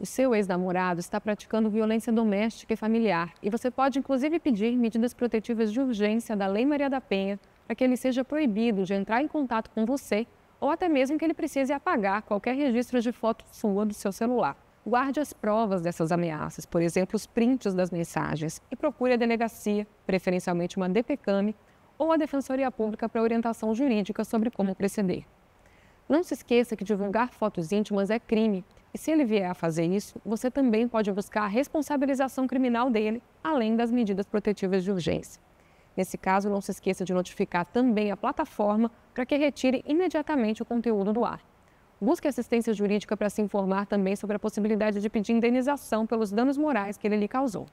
o seu ex-namorado está praticando violência doméstica e familiar e você pode inclusive pedir medidas protetivas de urgência da Lei Maria da Penha para que ele seja proibido de entrar em contato com você ou até mesmo que ele precise apagar qualquer registro de foto sua do seu celular. Guarde as provas dessas ameaças, por exemplo, os prints das mensagens, e procure a delegacia, preferencialmente uma DPCAM, ou a Defensoria Pública para orientação jurídica sobre como proceder. Não se esqueça que divulgar fotos íntimas é crime e se ele vier a fazer isso, você também pode buscar a responsabilização criminal dele, além das medidas protetivas de urgência. Nesse caso, não se esqueça de notificar também a plataforma para que retire imediatamente o conteúdo do ar. Busque assistência jurídica para se informar também sobre a possibilidade de pedir indenização pelos danos morais que ele lhe causou.